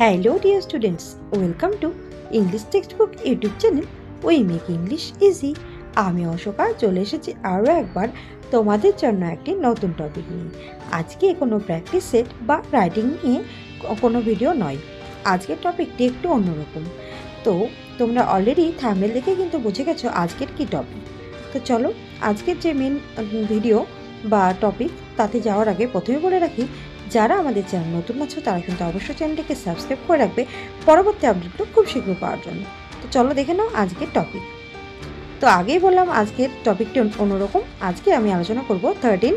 Hello dear students welcome to English text book YouTube channel we make English easy আমি অশোকা চলে এসেছি আরও একবার তোমাদের জন্য একটি নতুন টপিক নিয়ে আজকে কোনো প্র্যাকটিস সেট বা রাইটিং নিয়ে কোনো ভিডিও নয় আজকের টপিকটি একটু অন্যরকম তো তোমরা অলরেডি থামেল দেখে কিন্তু বুঝে গেছো আজকের কি টপিক তো চলো আজকের যে মেন ভিডিও বা টপিক তাতে যাওয়ার আগে প্রথমে বলে রাখি যারা আমাদের চ্যানেল নতুন আছে তারা কিন্তু অবশ্যই চ্যানেলটিকে সাবস্ক্রাইব করে রাখবে পরবর্তী আপডেটগুলো খুব শীঘ্র পাওয়ার জন্য তো চলো দেখে নাও আজকের টপিক তো আগেই বললাম আজকের টপিকটি অন্যরকম আজকে আমি আলোচনা করব থার্টিন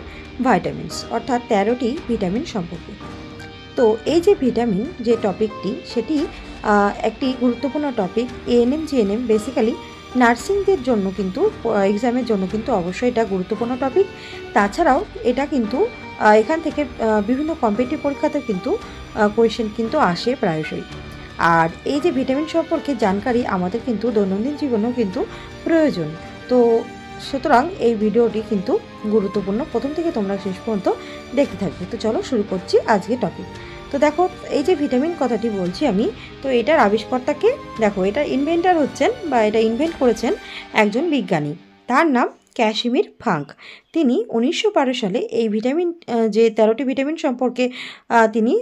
ভাইটামিনস অর্থাৎ তেরোটি ভিটামিন সম্পর্কে তো এই যে ভিটামিন যে টপিকটি সেটি একটি গুরুত্বপূর্ণ টপিক এএনএম জিএনএম বেসিক্যালি নার্সিংদের জন্য কিন্তু এক্সামের জন্য কিন্তু অবশ্যই এটা গুরুত্বপূর্ণ টপিক তাছাড়াও এটা কিন্তু এখান থেকে বিভিন্ন কম্পিটিভ পরীক্ষাতে কিন্তু কোয়েশ্চেন কিন্তু আসে প্রায়শই আর এই যে ভিটামিন সম্পর্কে জানকারি আমাদের কিন্তু দৈনন্দিন জীবনেও কিন্তু প্রয়োজন তো সুতরাং এই ভিডিওটি কিন্তু গুরুত্বপূর্ণ প্রথম থেকে তোমরা শেষ পর্যন্ত দেখতে থাকবে তো চলো শুরু করছি আজকে টপিক তো দেখো এই যে ভিটামিন কথাটি বলছি আমি তো এটার আবিষ্কর্তাকে দেখো এটার ইনভেন্টার হচ্ছেন বা এটা ইনভেন্ট করেছেন একজন বিজ্ঞানী তার নাম ক্যাশিমির ফাঙ্ক তিনি উনিশশো সালে এই ভিটামিন যে তেরোটি ভিটামিন সম্পর্কে তিনি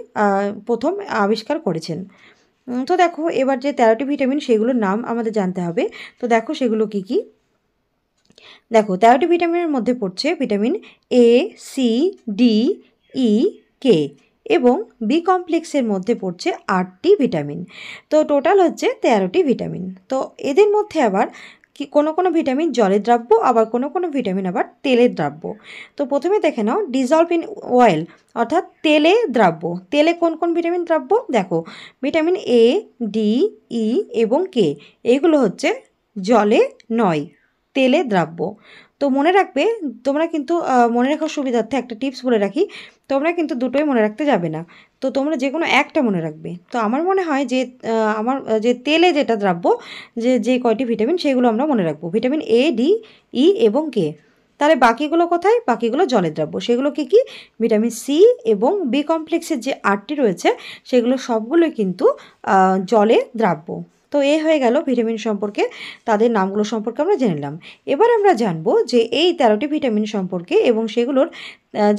প্রথম আবিষ্কার করেছেন তো দেখো এবার যে তেরোটি ভিটামিন সেগুলোর নাম আমাদের জানতে হবে তো দেখো সেগুলো কি কি দেখো তেরোটি ভিটামিনের মধ্যে পড়ছে vitamin A C D E K এবং বি কমপ্লেক্সের মধ্যে পড়ছে আটটি ভিটামিন তো টোটাল হচ্ছে তেরোটি ভিটামিন তো এদের মধ্যে আবার কি কোনো কোনো ভিটামিন জলের দ্রাব্য আবার কোনো কোনো ভিটামিন আবার তেলের দ্রাব্য তো প্রথমে দেখে নাও ডিজলভ ইন অয়েল অর্থাৎ তেলে দ্রাব্য তেলে কোন কোন ভিটামিন দ্রাব্য দেখো ভিটামিন এ ডি ই এবং কে এইগুলো হচ্ছে জলে নয় তেলে দ্রাব্য তো মনে রাখবে তোমরা কিন্তু মনে রাখার সুবিধার্থে একটা টিপস বলে রাখি তোমরা কিন্তু দুটোই মনে রাখতে যাবে না তো তোমরা যে কোনো একটা মনে রাখবে তো আমার মনে হয় যে আমার যে তেলে যেটা দ্রাব্য যে যে কয়টি ভিটামিন সেগুলো আমরা মনে রাখবো ভিটামিন এ ডি ই এবং কে তাহলে বাকিগুলো কোথায় বাকিগুলো জলের দ্রাব্য সেগুলো কি কি ভিটামিন সি এবং বি কমপ্লেক্সের যে আটটি রয়েছে সেগুলো সবগুলোই কিন্তু জলে দ্রাব্য তো এ হয়ে গেল ভিটামিন সম্পর্কে তাদের নামগুলো সম্পর্কে আমরা জেনে নিলাম এবার আমরা জানবো যে এই তেরোটি ভিটামিন সম্পর্কে এবং সেগুলোর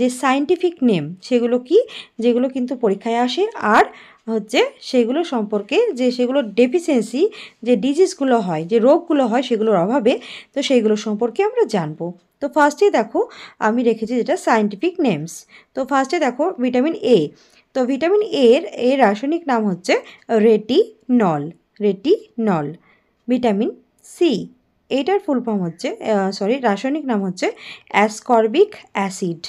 যে সাইন্টিফিক নেম সেগুলো কি যেগুলো কিন্তু পরীক্ষায় আসে আর হচ্ছে সেগুলো সম্পর্কে যে সেগুলো ডেফিসিয়েন্সি যে ডিজিজগুলো হয় যে রোগগুলো হয় সেগুলোর অভাবে তো সেইগুলো সম্পর্কে আমরা জানবো তো ফার্স্টে দেখো আমি রেখেছি যেটা সায়েন্টিফিক নেমস তো ফার্স্টে দেখো ভিটামিন এ তো ভিটামিন এর এর রাসায়নিক নাম হচ্ছে রেটিনল রেটিনল ভিটামিন সি এইটার ফুল ফর্ম হচ্ছে সরি রাসায়নিক নাম হচ্ছে অ্যাসকর্বিক অ্যাসিড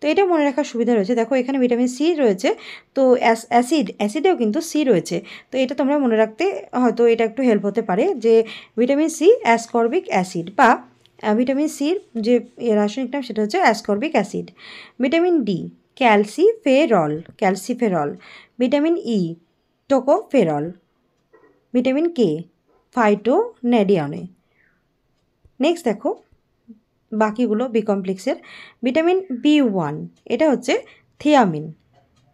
তো এটা মনে রাখার সুবিধা রয়েছে দেখো এখানে ভিটামিন সি রয়েছে তো অ্যাসিড অ্যাসিডেও কিন্তু সি রয়েছে তো এটা তোমরা মনে রাখতে হয়তো এটা একটু হেল্প হতে পারে যে ভিটামিন সি অ্যাসকর্বিক অ্যাসিড বা ভিটামিন সির যে রাসায়নিক নাম সেটা হচ্ছে ascorbic acid vitamin D calciferol calciferol vitamin E e, tocopherol vitamin K phytonadione next দেখো বাকিগুলো বি কমপ্লেক্সের ভিটামিন বি ওয়ান এটা হচ্ছে thiamine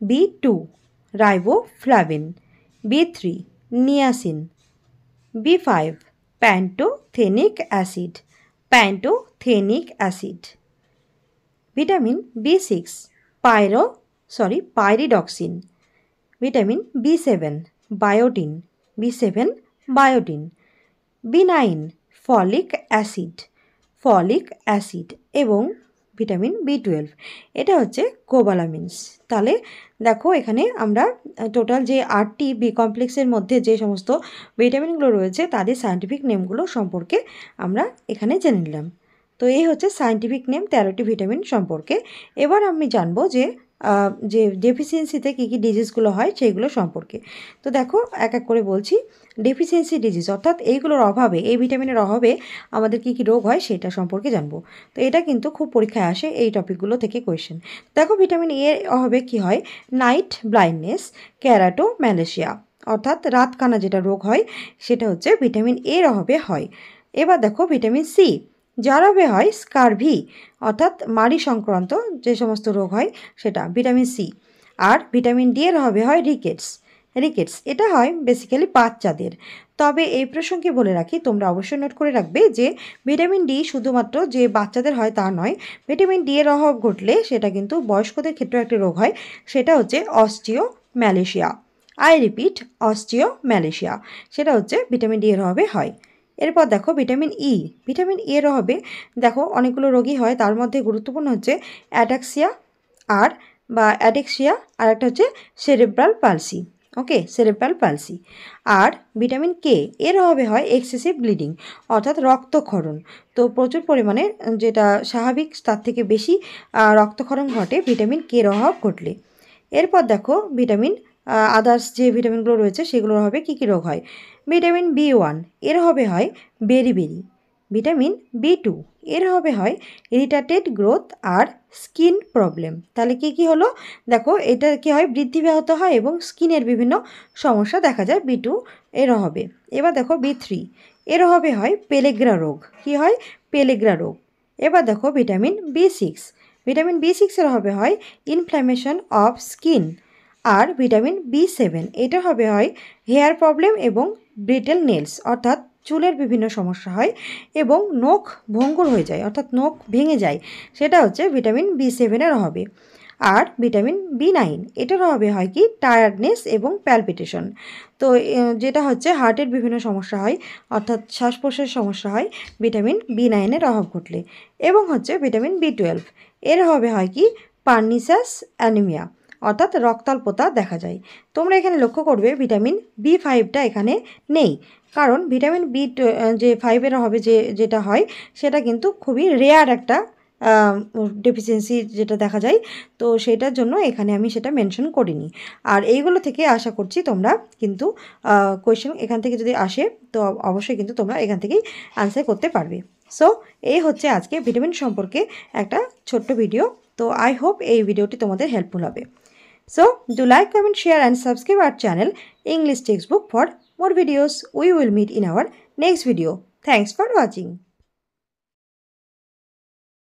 B two riboflavin B three niacin B five pantothenic acid pantothenic acid vitamin B six pyro sorry pyridoxine vitamin B seven biotin B seven biotin B nine folic acid folic acid এবং vitamin B twelve এটা হচ্ছে কোবালামিনস তাহলে দেখো এখানে আমরা total যে আটটি B কমপ্লেক্সের মধ্যে যে সমস্ত ভিটামিনগুলো রয়েছে তাদের সায়েন্টিফিক নেমগুলো সম্পর্কে আমরা এখানে জেনে নিলাম তো এই হচ্ছে সায়েন্টিফিক নেম তেরোটি ভিটামিন সম্পর্কে এবার আমি জানবো যে যে ডেফিসিয়েন্সিতে কী কী ডিজিজগুলো হয় সেইগুলো সম্পর্কে তো দেখো এক এক করে বলছি ডেফিসিয়েন্সি ডিজিজ অর্থাৎ এইগুলোর অভাবে এই ভিটামিনের অভাবে আমাদের কী কী রোগ হয় সেটা সম্পর্কে জানবো তো এটা কিন্তু খুব পরীক্ষায় আসে এই টপিকগুলো থেকে কোয়েশ্চেন দেখো ভিটামিন এ এর অভাবে কী হয় নাইট ব্লাইন্ডনেস ক্যারাটো ম্যালেশিয়া অর্থাৎ রাতকানা যেটা রোগ হয় সেটা হচ্ছে ভিটামিন এর অভাবে হয় এবার দেখো ভিটামিন সি জ্বরাবে হয় স্কারভি অর্থাৎ মারি সংক্রান্ত যে সমস্ত রোগ হয় সেটা ভিটামিন সি আর ভিটামিন ডি এর হবে হয় রিকেটস রিকেটস এটা হয় বেসিক্যালি বাচ্চাদের তবে এই প্রসঙ্গে বলে রাখি তোমরা অবশ্যই নোট করে রাখবে যে ভিটামিন ডি শুধুমাত্র যে বাচ্চাদের হয় তা নয় ভিটামিন ডি এর অভাব ঘটলে সেটা কিন্তু বয়স্কদের ক্ষেত্রেও একটা রোগ হয় সেটা হচ্ছে osteomalacia I repeat osteomalacia সেটা হচ্ছে ভিটামিন ডি এর অভাবে হয় এরপর দেখো vitamin E e, vitamin E e এর হবে দেখো অনেকগুলো রোগী হয় তার মধ্যে গুরুত্বপূর্ণ হচ্ছে অ্যাডাক্সিয়া আর বা অ্যাডেক্সিয়া আর একটা হচ্ছে cerebral palsy okay cerebral palsy আর ভিটামিন কে এর অভাবে হয় এক্সেসিভ ব্লিডিং অর্থাৎ রক্তক্ষরণ তো প্রচুর পরিমাণে যেটা স্বাভাবিক তার থেকে বেশি রক্তক্ষরণ ঘটে ভিটামিন কে এর অভাব ঘটলে এরপর দেখো ভিটামিন আদার্স যে ভিটামিনগুলো রয়েছে সেগুলোর হবে কী কী রোগ হয় ভিটামিন বি ওয়ান এর হবে হয় beri beri vitamin B two এর হবে হয় রিটাটেড গ্রোথ আর স্কিন প্রবলেম তাহলে কি কি হলো দেখো এটা কি হয় বৃদ্ধি ব্যাহত হয় এবং স্কিনের বিভিন্ন সমস্যা দেখা যায় বি টু এর হবে এবার দেখো বি থ্রি এর হবে হয় পেলেগ্রা রোগ কি হয় পেলেগ্রা রোগ এবার দেখো vitamin B six vitamin B সিক্সের হবে হয় ইনফ্ল্যামেশন অফ স্কিন আর ভিটামিন বি সেভেন এটা হবে হয় হেয়ার প্রবলেম এবং ব্রিটেল নেলস অর্থাৎ চুলের বিভিন্ন সমস্যা হয় এবং নখ ভঙ্গুর হয়ে যায় অর্থাৎ নখ ভেঙে যায় সেটা হচ্ছে ভিটামিন বি সেভেনের অভাবে আর ভিটামিন বি নাইন এটার হবে হয় কি টায়ার্ডনেস এবং প্যালপিটেশন তো যেটা হচ্ছে হার্টের বিভিন্ন সমস্যা হয় অর্থাৎ শ্বাস প্রশ্বাসের সমস্যা হয় ভিটামিন বি নাইনের অভাব ঘটলে এবং হচ্ছে ভিটামিন বি টুয়েলভ এর হবে হয় কি পার্নিসাস অ্যানিমিয়া অর্থাৎ রক্তাল্পতা দেখা যায় তোমরা এখানে লক্ষ্য করবে ভিটামিন বি ফাইভটা এখানে নেই কারণ ভিটামিন বি যে ফাইভের হবে যে যেটা হয় সেটা কিন্তু খুবই রেয়ার একটা ডেফিসিয়েন্সি যেটা দেখা যায় তো সেটার জন্য এখানে আমি সেটা মেনশন করিনি আর এইগুলো থেকে আশা করছি তোমরা কিন্তু কোয়েশ্চেন এখান থেকে যদি আসে তো অবশ্যই কিন্তু তোমরা এখান থেকেই আনসার করতে পারবে সো এই হচ্ছে আজকে ভিটামিন সম্পর্কে একটা ছোট্ট ভিডিও তো আই হোপ এই ভিডিওটি তোমাদের হেল্পফুল হবে So do like, comment, share and subscribe our channel English Textbook for more videos. We will meet in our next video. Thanks for watching.